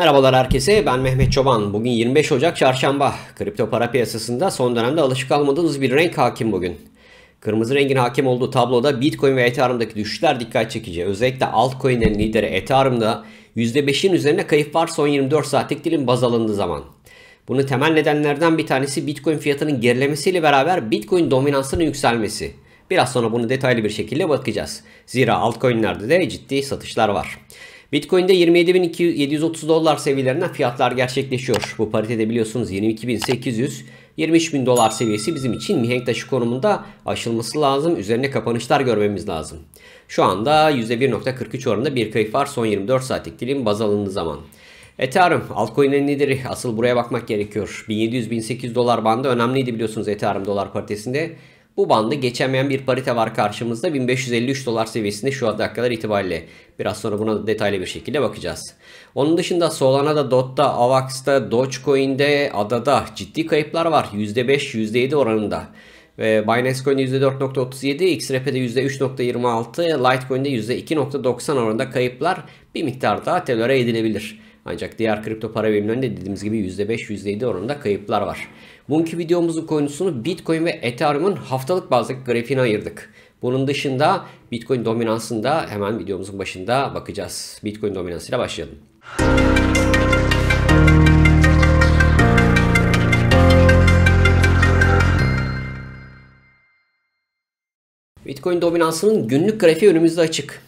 Merhabalar herkese ben Mehmet Çoban. Bugün 25 Ocak Çarşamba. Kripto para piyasasında son dönemde alışık almadığımız bir renk hakim bugün. Kırmızı rengin hakim olduğu tabloda Bitcoin ve Ethereum'daki düşüşler dikkat çekici. Özellikle altcoin'lerin lideri Ethereum'da %5'in üzerine kayıp var son 24 saatlik dilim baz alındığı zaman. Bunun temel nedenlerden bir tanesi Bitcoin fiyatının gerilemesiyle beraber Bitcoin dominansının yükselmesi. Biraz sonra bunu detaylı bir şekilde bakacağız. Zira altcoin'lerde de ciddi satışlar var. Bitcoin'de 27.730 dolar seviyelerinden fiyatlar gerçekleşiyor. Bu paritede biliyorsunuz 22.800 23.000 dolar seviyesi bizim için mihenk taşı konumunda aşılması lazım. Üzerine kapanışlar görmemiz lazım. Şu anda %1.43 oranında bir kayıp var son 24 saatlik dilim baz alındığı zaman. Ethereum altcoin'in lideri asıl buraya bakmak gerekiyor. 1700-1800 dolar bandı önemliydi biliyorsunuz Ethereum dolar paritesinde. Bu bandı geçemeyen bir parite var karşımızda. 1553 dolar seviyesinde şu dakikalar itibariyle. Biraz sonra buna detaylı bir şekilde bakacağız. Onun dışında Solana'da, DOT'ta, AVAX'ta, Dogecoin'de, ADA'da ciddi kayıplar var. %5, %7 oranında. Ve Binance Coin'de %4.37, XRP'de %3.26, Litecoin'de %2.90 oranında kayıplar bir miktar daha telöre edilebilir. Ancak diğer kripto para birimlerinde dediğimiz gibi %5, %7 oranında kayıplar var. Bugünkü videomuzun konusunu Bitcoin ve Ethereum'un haftalık bazdaki grafiğine ayırdık. Bunun dışında Bitcoin dominansında hemen videomuzun başında bakacağız. Bitcoin dominansıyla başlayalım. Bitcoin dominansının günlük grafiği önümüzde açık.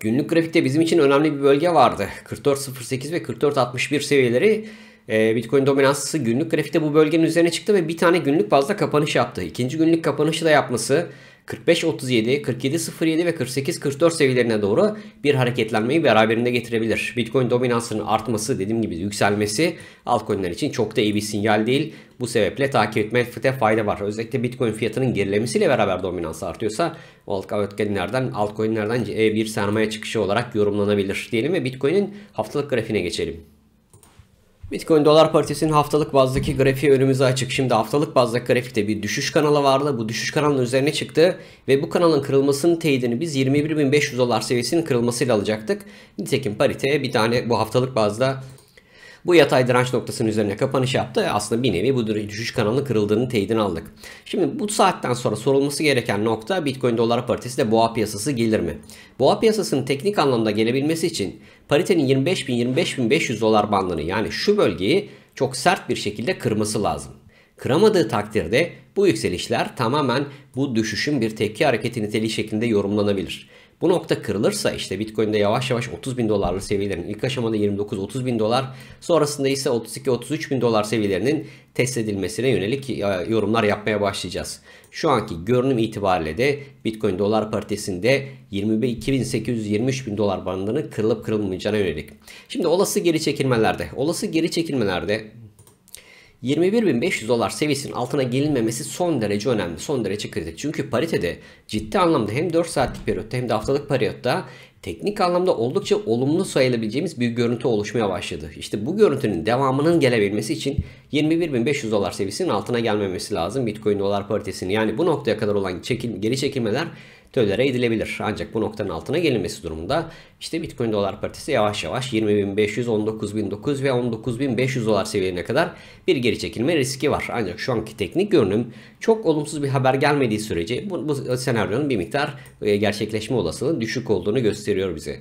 Günlük grafikte bizim için önemli bir bölge vardı. 44.08 ve 44.61 seviyeleri ee, Bitcoin dominansı günlük grafikte bu bölgenin üzerine çıktı ve bir tane günlük fazla kapanış yaptı. İkinci günlük kapanışı da yapması 45.37, 47.07 ve 48.44 seviyelerine doğru bir hareketlenmeyi beraberinde getirebilir. Bitcoin dominansının artması dediğim gibi yükselmesi altcoin'ler için çok da iyi bir sinyal değil. Bu sebeple takip etmekte fayda var. Özellikle Bitcoin fiyatının gerilemesiyle beraber dominans artıyorsa altcoin'lerden altcoin'lerden bir sermaye çıkışı olarak yorumlanabilir diyelim ve Bitcoin'in haftalık grafiğine geçelim. Bitcoin dolar paritesinin haftalık bazdaki grafiği önümüze açık. Şimdi haftalık bazdaki grafikte bir düşüş kanalı vardı. Bu düşüş kanalının üzerine çıktı ve bu kanalın kırılmasının teyidini biz 21.500 dolar seviyesinin kırılmasıyla alacaktık. Nitekim pariteye bir tane bu haftalık bazda bu yatay direnç noktasının üzerine kapanış yaptı. Aslında bir nevi bu düşüş kanalının kırıldığını teyidini aldık. Şimdi bu saatten sonra sorulması gereken nokta Bitcoin dolar paritesi de boğa piyasası gelir mi? Boğa piyasasının teknik anlamda gelebilmesi için paritenin 25.000-25.500 dolar bandını yani şu bölgeyi çok sert bir şekilde kırması lazım. Kıramadığı takdirde bu yükselişler tamamen bu düşüşün bir tepki hareketi niteliği şeklinde yorumlanabilir. Bu nokta kırılırsa işte Bitcoin'de yavaş yavaş 30 bin dolarlı seviyelerin ilk aşamada 29-30 bin dolar sonrasında ise 32-33 bin dolar seviyelerinin test edilmesine yönelik e, yorumlar yapmaya başlayacağız. Şu anki görünüm itibariyle de Bitcoin dolar paritesinde 22.823 bin dolar bandını kırılıp kırılmayacağına yönelik. Şimdi olası geri çekilmelerde, olası geri çekilmelerde 21.500 dolar seviyesinin altına gelinmemesi son derece önemli, son derece kritik. Çünkü paritede ciddi anlamda hem 4 saatlik periyotta hem de haftalık periyotta teknik anlamda oldukça olumlu sayılabileceğimiz bir görüntü oluşmaya başladı. İşte bu görüntünün devamının gelebilmesi için 21.500 dolar seviyesinin altına gelmemesi lazım Bitcoin dolar paritesini. Yani bu noktaya kadar olan çekil, geri çekilmeler tolere edilebilir. Ancak bu noktanın altına gelinmesi durumunda işte Bitcoin dolar paritesi yavaş yavaş 20.500, 19.900 ve 19.500 dolar seviyelerine kadar bir geri çekilme riski var. Ancak şu anki teknik görünüm çok olumsuz bir haber gelmediği sürece bu, bu senaryonun bir miktar e, gerçekleşme olasılığı düşük olduğunu gösteriyor bize.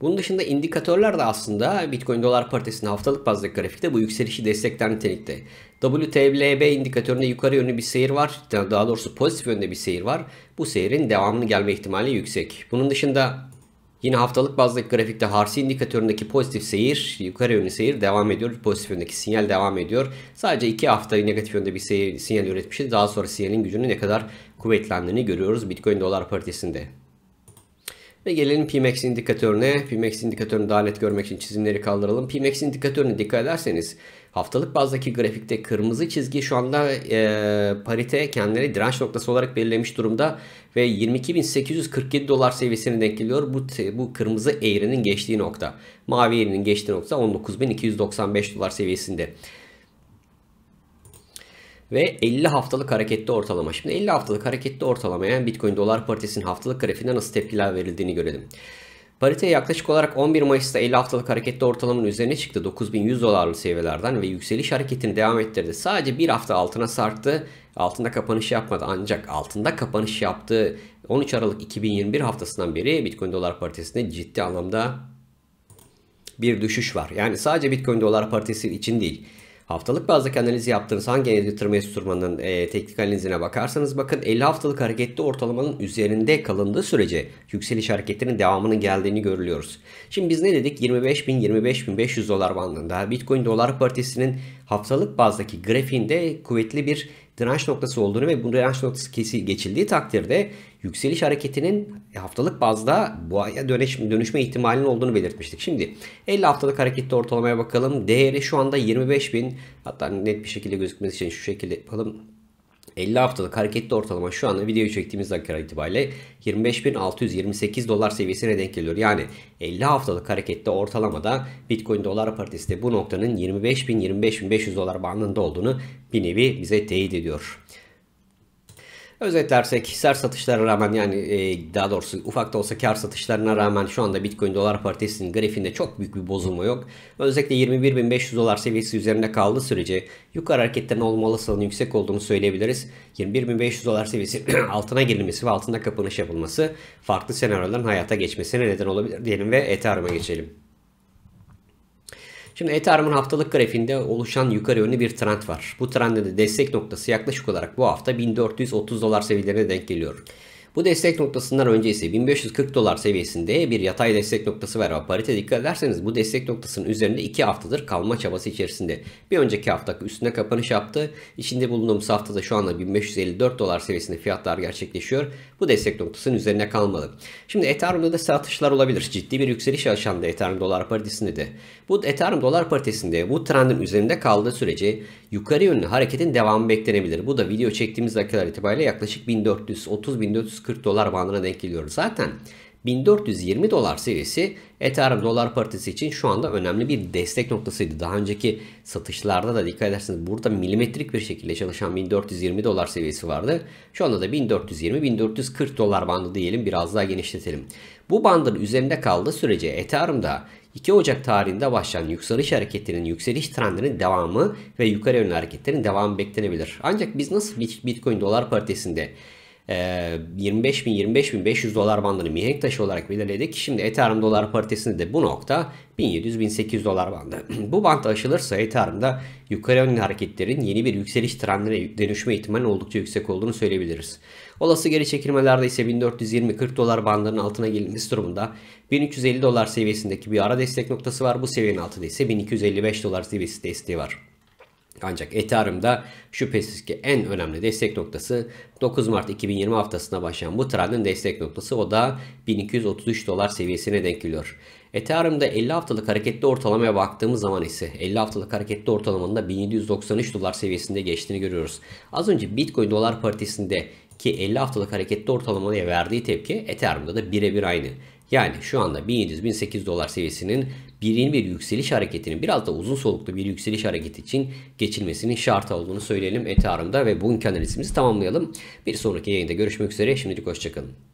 Bunun dışında indikatörler de aslında Bitcoin dolar paritesinin haftalık bazlı grafikte bu yükselişi destekler nitelikte. WTLB indikatöründe yukarı yönlü bir seyir var. Daha doğrusu pozitif yönde bir seyir var. Bu seyirin devamını gelme ihtimali yüksek. Bunun dışında Yine haftalık bazlı grafikte harsi indikatöründeki pozitif seyir, yukarı yönlü seyir devam ediyor. Pozitif yöndeki sinyal devam ediyor. Sadece 2 hafta negatif yönde bir seyir, sinyal üretmişti. Daha sonra sinyalin gücünün ne kadar kuvvetlendiğini görüyoruz Bitcoin dolar paritesinde. Ve gelelim PMX indikatörüne. PMX indikatörünü daha net görmek için çizimleri kaldıralım. PMX indikatörüne dikkat ederseniz haftalık bazdaki grafikte kırmızı çizgi şu anda e, parite kendini direnç noktası olarak belirlemiş durumda ve 22.847 dolar seviyesine denk geliyor. Bu, bu kırmızı eğrinin geçtiği nokta. Mavi eğrinin geçtiği nokta 19.295 dolar seviyesinde ve 50 haftalık hareketli ortalama. Şimdi 50 haftalık hareketli ortalamaya yani Bitcoin dolar paritesinin haftalık grafiğinde nasıl tepkiler verildiğini görelim. Parite yaklaşık olarak 11 Mayıs'ta 50 haftalık hareketli ortalamanın üzerine çıktı 9100 dolarlı seviyelerden ve yükseliş hareketini devam ettirdi. Sadece bir hafta altına sarktı. Altında kapanış yapmadı ancak altında kapanış yaptığı 13 Aralık 2021 haftasından beri Bitcoin dolar paritesinde ciddi anlamda bir düşüş var. Yani sadece Bitcoin dolar paritesi için değil. Haftalık bazdaki analizi yaptığınız hangi yatırım susturmanın e, teknik analizine bakarsanız bakın 50 haftalık hareketli ortalamanın üzerinde kalındığı sürece yükseliş hareketlerinin devamının geldiğini görülüyoruz. Şimdi biz ne dedik? 25.000-25.500 dolar bandında Bitcoin dolar paritesinin haftalık bazdaki grafiğinde kuvvetli bir direnç noktası olduğunu ve bu direnç noktası kesi geçildiği takdirde yükseliş hareketinin haftalık bazda bu aya dönüşme, dönüşme ihtimalinin olduğunu belirtmiştik. Şimdi 50 haftalık harekette ortalamaya bakalım. Değeri şu anda 25.000 hatta net bir şekilde gözükmesi için şu şekilde yapalım. 50 haftalık hareketli ortalama şu anda video çektiğimiz dakika itibariyle 25.628 dolar seviyesine denk geliyor. Yani 50 haftalık hareketli ortalamada Bitcoin dolar paritesi de bu noktanın 25.000-25.500 dolar bandında olduğunu bir nevi bize teyit ediyor. Özetlersek ser satışlara rağmen yani e, daha doğrusu ufak da olsa kar satışlarına rağmen şu anda Bitcoin dolar paritesinin grafiğinde çok büyük bir bozulma yok. Özellikle 21.500 dolar seviyesi üzerinde kaldığı sürece yukarı hareketlerin olma olasılığının yüksek olduğunu söyleyebiliriz. 21.500 dolar seviyesi altına girilmesi ve altında kapanış yapılması farklı senaryoların hayata geçmesine neden olabilir diyelim ve Ethereum'a geçelim. Şimdi Ethereum'un haftalık grafiğinde oluşan yukarı yönlü bir trend var. Bu trendin de destek noktası yaklaşık olarak bu hafta 1430 dolar seviyelerine denk geliyor. Bu destek noktasından önce ise 1540 dolar seviyesinde bir yatay destek noktası var. Ama parite dikkat ederseniz bu destek noktasının üzerinde 2 haftadır kalma çabası içerisinde. Bir önceki hafta üstüne kapanış yaptı. İçinde bulunduğumuz haftada şu anda 1554 dolar seviyesinde fiyatlar gerçekleşiyor. Bu destek noktasının üzerine kalmalı. Şimdi Ethereum'da da satışlar olabilir. Ciddi bir yükseliş yaşandı Ethereum dolar paritesinde de. Bu Ethereum dolar paritesinde bu trendin üzerinde kaldığı sürece yukarı yönlü hareketin devamı beklenebilir. Bu da video çektiğimiz dakikalar itibariyle yaklaşık 1430-1440 dolar bandına denk geliyor. Zaten 1420 dolar seviyesi Ethereum Dolar Partisi için şu anda önemli bir destek noktasıydı. Daha önceki satışlarda da dikkat ederseniz burada milimetrik bir şekilde çalışan 1420 dolar seviyesi vardı. Şu anda da 1420-1440 dolar bandı diyelim biraz daha genişletelim. Bu bandın üzerinde kaldığı sürece Ethereum'da 2 Ocak tarihinde başlayan yükseliş hareketinin, yükseliş trendinin devamı ve yukarı yönlü hareketlerin devamı beklenebilir. Ancak biz nasıl Bitcoin dolar paritesinde 25.000-25.500 ee, dolar bandını mihenk taşı olarak belirledik. Şimdi Ethereum dolar paritesinde de bu nokta 1700-1800 dolar bandı. bu band aşılırsa Ethereum'da yukarı yönlü hareketlerin yeni bir yükseliş trendine dönüşme ihtimali oldukça yüksek olduğunu söyleyebiliriz. Olası geri çekilmelerde ise 1420-40 dolar bandının altına gelinmesi durumunda 1350 dolar seviyesindeki bir ara destek noktası var. Bu seviyenin altında ise 1255 dolar seviyesi desteği var. Ancak Ethereum'da şüphesiz ki en önemli destek noktası 9 Mart 2020 haftasına başlayan bu trendin destek noktası o da 1233 dolar seviyesine denk geliyor. Ethereum'da 50 haftalık hareketli ortalamaya baktığımız zaman ise 50 haftalık hareketli ortalamanın da 1793 dolar seviyesinde geçtiğini görüyoruz. Az önce Bitcoin dolar paritesinde ki 50 haftalık hareketli ortalamaya verdiği tepki Ethereum'da da birebir aynı. Yani şu anda 1700-1800 dolar seviyesinin birin bir yükseliş hareketinin biraz da uzun soluklu bir yükseliş hareketi için geçilmesinin şart olduğunu söyleyelim Ethereum'da ve bugünkü analizimizi tamamlayalım. Bir sonraki yayında görüşmek üzere. Şimdilik hoşçakalın.